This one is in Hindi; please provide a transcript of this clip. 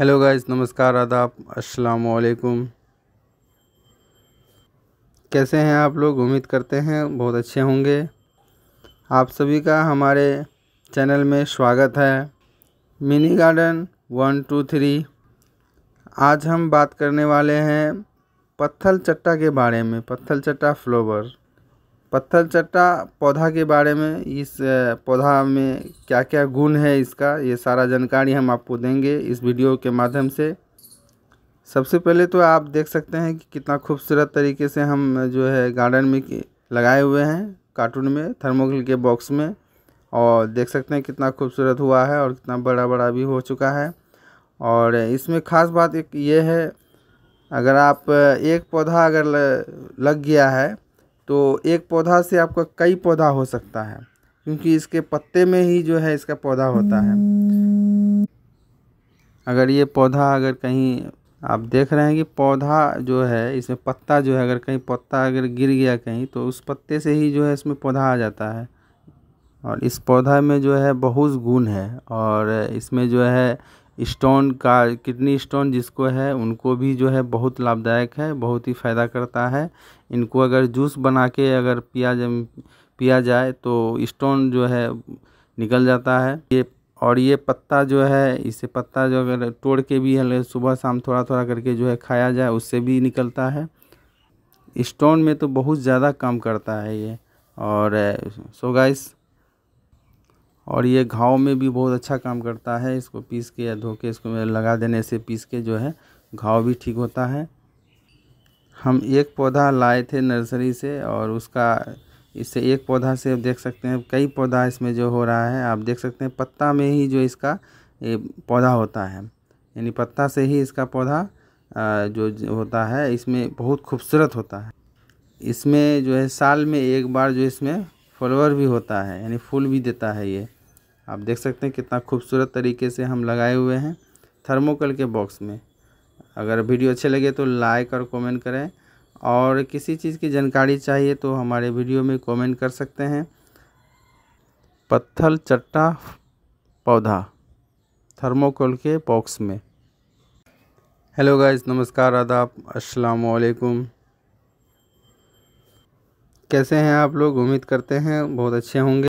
हेलो गाइस नमस्कार आदाब अस्सलाम वालेकुम कैसे हैं आप लोग उम्मीद करते हैं बहुत अच्छे होंगे आप सभी का हमारे चैनल में स्वागत है mini garden one two three आज हम बात करने वाले हैं पत्थल चट्टा के बारे में पत्थल चट्टा फ्लोवर पत्थर चट्टा पौधा के बारे में इस पौधा में क्या क्या गुण है इसका ये सारा जानकारी हम आपको देंगे इस वीडियो के माध्यम से सबसे पहले तो आप देख सकते हैं कि कितना खूबसूरत तरीके से हम जो है गार्डन में लगाए हुए हैं कार्टून में थर्मोकिल के बॉक्स में और देख सकते हैं कितना खूबसूरत हुआ है और कितना बड़ा बड़ा भी हो चुका है और इसमें ख़ास बात एक ये है अगर आप एक पौधा अगर लग गया है तो एक पौधा से आपका कई पौधा हो सकता है क्योंकि इसके पत्ते में ही जो है इसका पौधा होता है अगर ये पौधा अगर कहीं आप देख रहे हैं कि पौधा जो है इसमें पत्ता जो है अगर कहीं पत्ता अगर गिर गया कहीं तो उस पत्ते से ही जो है इसमें पौधा आ जाता है और इस पौधा में जो है बहुत गुण है और इसमें जो है स्टोन का किडनी स्टोन जिसको है उनको भी जो है बहुत लाभदायक है बहुत ही फ़ायदा करता है इनको अगर जूस बना के अगर पिया पिया जाए तो स्टोन जो है निकल जाता है ये और ये पत्ता जो है इसे पत्ता जो अगर तोड़ के भी हल सुबह शाम थोड़ा थोड़ा करके जो है खाया जाए उससे भी निकलता है स्टोन में तो बहुत ज़्यादा काम करता है ये और सो गाइस और ये घाव में भी बहुत अच्छा काम करता है इसको पीस के या धो के इसको लगा देने से पीस के जो है घाव भी ठीक होता है हम एक पौधा लाए थे नर्सरी से और उसका इससे एक पौधा से आप देख सकते हैं कई पौधा इसमें जो हो रहा है आप देख सकते हैं पत्ता में ही जो इसका पौधा होता है यानी पत्ता से ही इसका पौधा जो होता है इसमें बहुत खूबसूरत होता है इसमें जो है साल में एक बार जो इसमें फ्लावर भी होता है यानी फूल भी देता है ये आप देख सकते हैं कितना खूबसूरत तरीके से हम लगाए हुए हैं थर्मोकल के बॉक्स में अगर वीडियो अच्छे लगे तो लाइक और कमेंट करें और किसी चीज़ की जानकारी चाहिए तो हमारे वीडियो में कमेंट कर सकते हैं पत्थर चट्टा पौधा थर्मोकोल के बॉक्स में हेलो गाइस नमस्कार आदाब अस्सलाम वालेकुम कैसे हैं आप लोग उम्मीद करते हैं बहुत अच्छे होंगे